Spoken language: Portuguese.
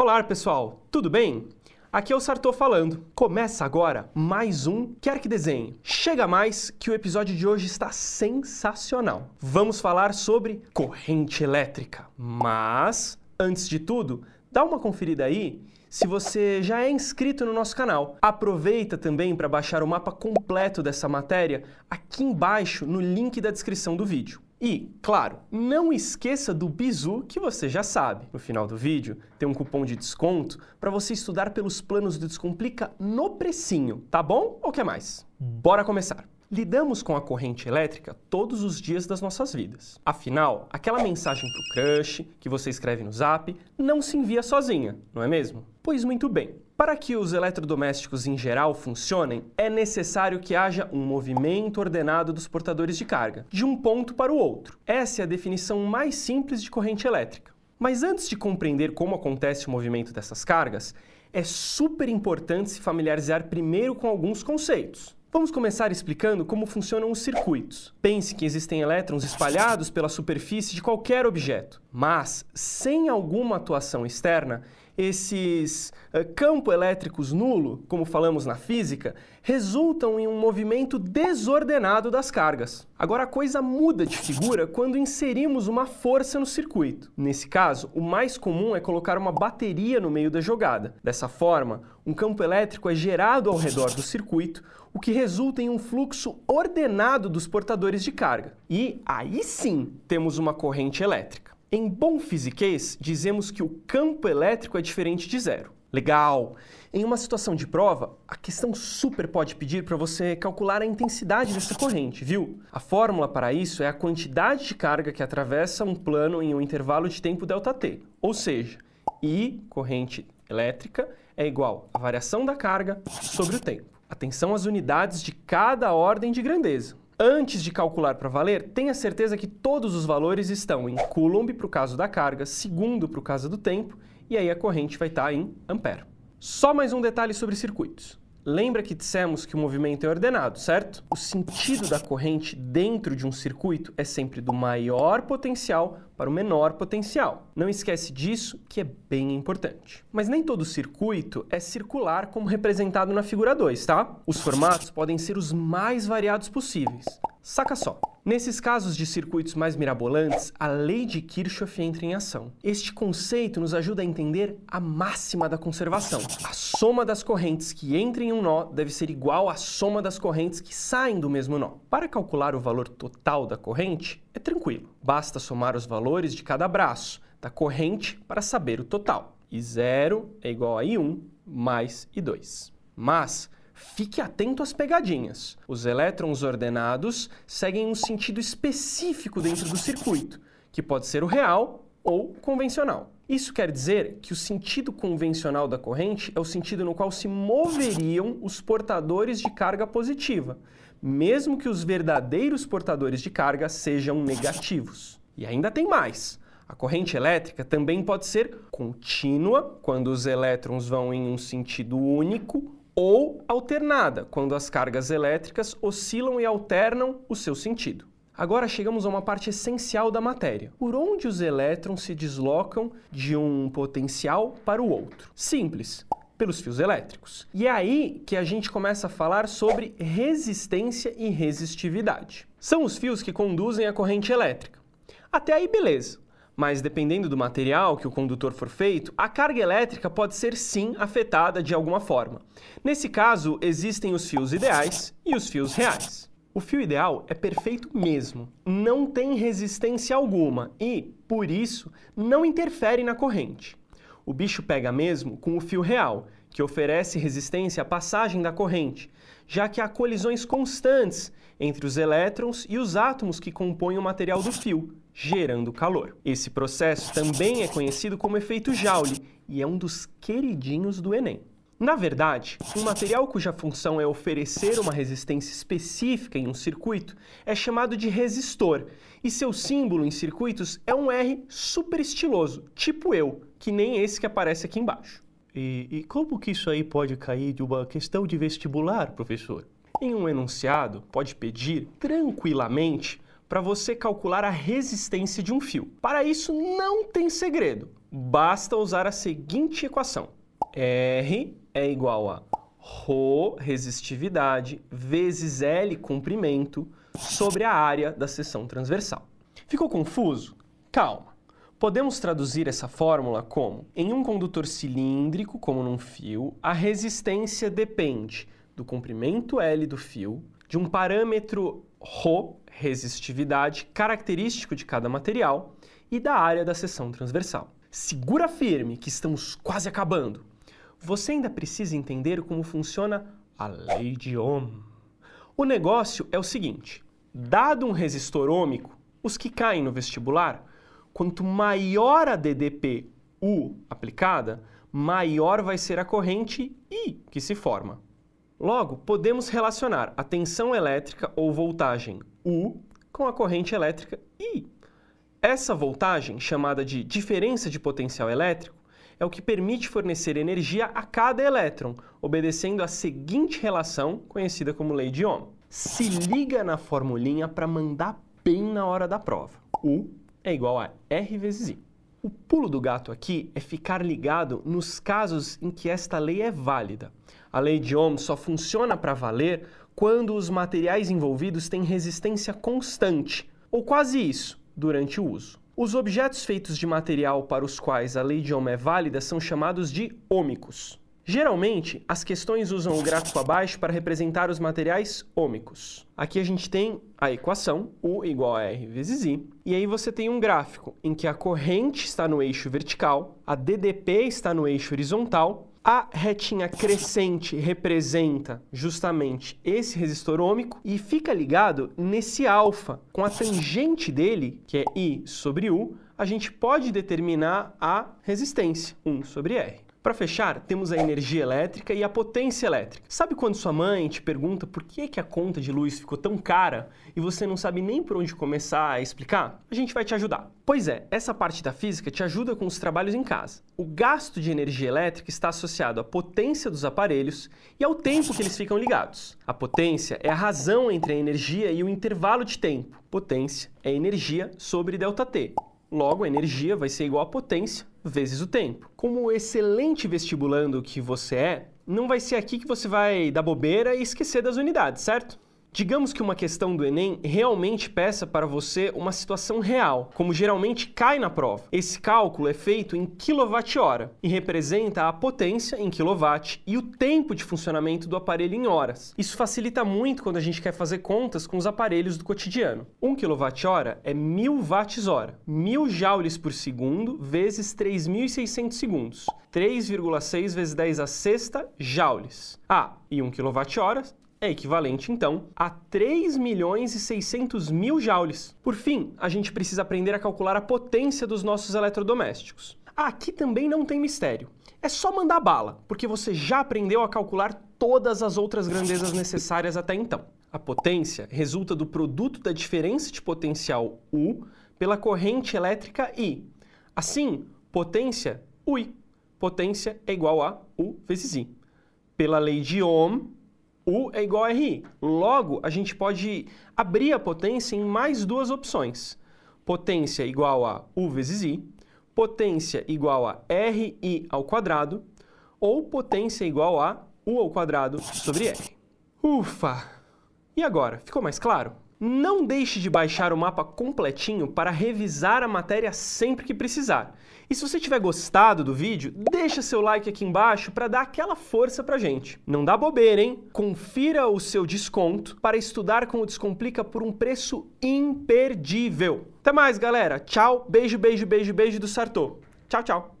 Olá, pessoal, tudo bem? Aqui é o Sartor falando. Começa agora mais um Quer que Desenhe. Chega mais que o episódio de hoje está sensacional. Vamos falar sobre corrente elétrica. Mas, antes de tudo, dá uma conferida aí se você já é inscrito no nosso canal. Aproveita também para baixar o mapa completo dessa matéria aqui embaixo no link da descrição do vídeo. E, claro, não esqueça do bizu que você já sabe. No final do vídeo tem um cupom de desconto para você estudar pelos planos do Descomplica no precinho, tá bom? Ou que mais? Bora começar! Lidamos com a corrente elétrica todos os dias das nossas vidas. Afinal, aquela mensagem para o crush que você escreve no zap não se envia sozinha, não é mesmo? Pois muito bem. Para que os eletrodomésticos em geral funcionem, é necessário que haja um movimento ordenado dos portadores de carga, de um ponto para o outro. Essa é a definição mais simples de corrente elétrica. Mas antes de compreender como acontece o movimento dessas cargas, é super importante se familiarizar primeiro com alguns conceitos. Vamos começar explicando como funcionam os circuitos. Pense que existem elétrons espalhados pela superfície de qualquer objeto, mas sem alguma atuação externa, esses uh, campo elétricos nulo, como falamos na física, resultam em um movimento desordenado das cargas. Agora a coisa muda de figura quando inserimos uma força no circuito. Nesse caso, o mais comum é colocar uma bateria no meio da jogada. Dessa forma, um campo elétrico é gerado ao redor do circuito, o que resulta em um fluxo ordenado dos portadores de carga. E aí sim temos uma corrente elétrica. Em bom fisiquês, dizemos que o campo elétrico é diferente de zero. Legal! Em uma situação de prova, a questão super pode pedir para você calcular a intensidade dessa corrente, viu? A fórmula para isso é a quantidade de carga que atravessa um plano em um intervalo de tempo ΔT, ou seja, I, corrente elétrica, é igual à variação da carga sobre o tempo. Atenção às unidades de cada ordem de grandeza. Antes de calcular para valer, tenha certeza que todos os valores estão em coulomb para o caso da carga, segundo para o caso do tempo, e aí a corrente vai estar tá em ampere. Só mais um detalhe sobre circuitos. Lembra que dissemos que o movimento é ordenado, certo? O sentido da corrente dentro de um circuito é sempre do maior potencial para o menor potencial. Não esquece disso, que é bem importante. Mas nem todo circuito é circular como representado na figura 2, tá? Os formatos podem ser os mais variados possíveis. Saca só. Nesses casos de circuitos mais mirabolantes, a lei de Kirchhoff entra em ação. Este conceito nos ajuda a entender a máxima da conservação. A soma das correntes que entram em um nó deve ser igual à soma das correntes que saem do mesmo nó. Para calcular o valor total da corrente, é tranquilo. Basta somar os valores de cada braço da corrente para saber o total. E 0 é igual a I1 mais I2. Mas, Fique atento às pegadinhas. Os elétrons ordenados seguem um sentido específico dentro do circuito, que pode ser o real ou convencional. Isso quer dizer que o sentido convencional da corrente é o sentido no qual se moveriam os portadores de carga positiva, mesmo que os verdadeiros portadores de carga sejam negativos. E ainda tem mais. A corrente elétrica também pode ser contínua, quando os elétrons vão em um sentido único ou alternada, quando as cargas elétricas oscilam e alternam o seu sentido. Agora chegamos a uma parte essencial da matéria. Por onde os elétrons se deslocam de um potencial para o outro? Simples, pelos fios elétricos. E é aí que a gente começa a falar sobre resistência e resistividade. São os fios que conduzem a corrente elétrica. Até aí, beleza mas dependendo do material que o condutor for feito, a carga elétrica pode ser sim afetada de alguma forma. Nesse caso, existem os fios ideais e os fios reais. O fio ideal é perfeito mesmo, não tem resistência alguma e, por isso, não interfere na corrente. O bicho pega mesmo com o fio real, que oferece resistência à passagem da corrente, já que há colisões constantes entre os elétrons e os átomos que compõem o material do fio, gerando calor. Esse processo também é conhecido como efeito Joule e é um dos queridinhos do Enem. Na verdade, um material cuja função é oferecer uma resistência específica em um circuito é chamado de resistor, e seu símbolo em circuitos é um R super estiloso, tipo eu, que nem esse que aparece aqui embaixo. E, e como que isso aí pode cair de uma questão de vestibular, professor? Em um enunciado, pode pedir tranquilamente para você calcular a resistência de um fio. Para isso, não tem segredo. Basta usar a seguinte equação. R é igual a ρ resistividade, vezes L, comprimento, sobre a área da seção transversal. Ficou confuso? Calma. Podemos traduzir essa fórmula como: em um condutor cilíndrico, como num fio, a resistência depende do comprimento L do fio, de um parâmetro ρ, resistividade, característico de cada material, e da área da seção transversal. Segura firme que estamos quase acabando. Você ainda precisa entender como funciona a lei de Ohm. O negócio é o seguinte: dado um resistor ômico, os que caem no vestibular Quanto maior a DDP U aplicada, maior vai ser a corrente I que se forma. Logo, podemos relacionar a tensão elétrica ou voltagem U com a corrente elétrica I. Essa voltagem, chamada de diferença de potencial elétrico, é o que permite fornecer energia a cada elétron, obedecendo a seguinte relação, conhecida como lei de Ohm. Se liga na formulinha para mandar bem na hora da prova. U é igual a R vezes I. O pulo do gato aqui é ficar ligado nos casos em que esta lei é válida. A lei de Ohm só funciona para valer quando os materiais envolvidos têm resistência constante, ou quase isso, durante o uso. Os objetos feitos de material para os quais a lei de Ohm é válida são chamados de ômicos. Geralmente, as questões usam o gráfico abaixo para representar os materiais ômicos. Aqui a gente tem a equação, U igual a R vezes I, e aí você tem um gráfico em que a corrente está no eixo vertical, a DDP está no eixo horizontal, a retinha crescente representa justamente esse resistor ômico e fica ligado nesse alfa. Com a tangente dele, que é I sobre U, a gente pode determinar a resistência, 1 sobre R. Para fechar, temos a energia elétrica e a potência elétrica. Sabe quando sua mãe te pergunta por que, que a conta de luz ficou tão cara e você não sabe nem por onde começar a explicar? A gente vai te ajudar. Pois é, essa parte da física te ajuda com os trabalhos em casa. O gasto de energia elétrica está associado à potência dos aparelhos e ao tempo que eles ficam ligados. A potência é a razão entre a energia e o intervalo de tempo. Potência é energia sobre ΔT. Logo, a energia vai ser igual à potência vezes o tempo. Como excelente vestibulando que você é, não vai ser aqui que você vai dar bobeira e esquecer das unidades, certo? Digamos que uma questão do Enem realmente peça para você uma situação real, como geralmente cai na prova. Esse cálculo é feito em quilowatt-hora e representa a potência em quilowatt e o tempo de funcionamento do aparelho em horas. Isso facilita muito quando a gente quer fazer contas com os aparelhos do cotidiano. 1 quilowatt-hora é 1000 watts-hora, 1000 joules por segundo vezes 3600 segundos. 3,6 vezes 10 a sexta joules. Ah, e 1 kWh é equivalente, então, a 3 milhões e 600 mil joules. Por fim, a gente precisa aprender a calcular a potência dos nossos eletrodomésticos. Aqui também não tem mistério. É só mandar bala, porque você já aprendeu a calcular todas as outras grandezas necessárias até então. A potência resulta do produto da diferença de potencial U pela corrente elétrica I. Assim, potência, UI. Potência é igual a U vezes I. Pela lei de Ohm, U é igual a RI. Logo, a gente pode abrir a potência em mais duas opções. Potência igual a U vezes I, potência igual a RI ao quadrado, ou potência igual a U ao quadrado sobre R. Ufa! E agora, ficou mais claro? Não deixe de baixar o mapa completinho para revisar a matéria sempre que precisar. E se você tiver gostado do vídeo, deixa seu like aqui embaixo para dar aquela força pra gente. Não dá bobeira, hein? Confira o seu desconto para estudar com o Descomplica por um preço imperdível. Até mais, galera. Tchau, beijo, beijo, beijo, beijo do Sartor. Tchau, tchau.